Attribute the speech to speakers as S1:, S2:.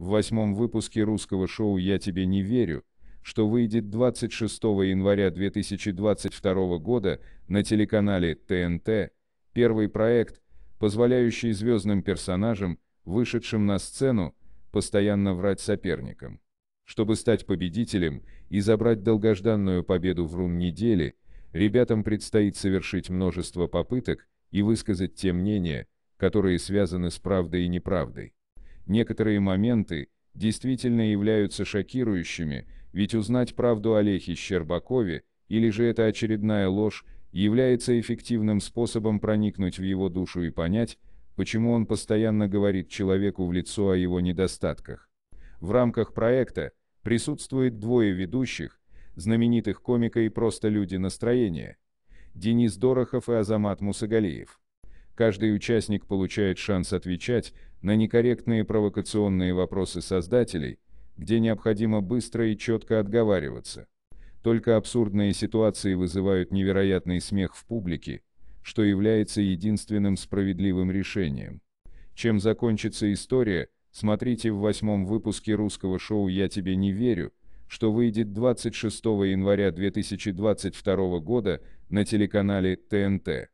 S1: в восьмом выпуске русского шоу «Я тебе не верю», что выйдет 26 января 2022 года на телеканале ТНТ, первый проект, позволяющий звездным персонажам, вышедшим на сцену, постоянно врать соперникам. Чтобы стать победителем и забрать долгожданную победу в рун недели, ребятам предстоит совершить множество попыток и высказать те мнения, которые связаны с правдой и неправдой. Некоторые моменты действительно являются шокирующими, ведь узнать правду о Лехе Щербакове, или же это очередная ложь, является эффективным способом проникнуть в его душу и понять, почему он постоянно говорит человеку в лицо о его недостатках. В рамках проекта присутствует двое ведущих, знаменитых комика и просто люди настроения. Денис Дорохов и Азамат Мусагалиев. Каждый участник получает шанс отвечать, на некорректные провокационные вопросы создателей, где необходимо быстро и четко отговариваться. Только абсурдные ситуации вызывают невероятный смех в публике, что является единственным справедливым решением. Чем закончится история, смотрите в восьмом выпуске русского шоу «Я тебе не верю», что выйдет 26 января 2022 года на телеканале ТНТ.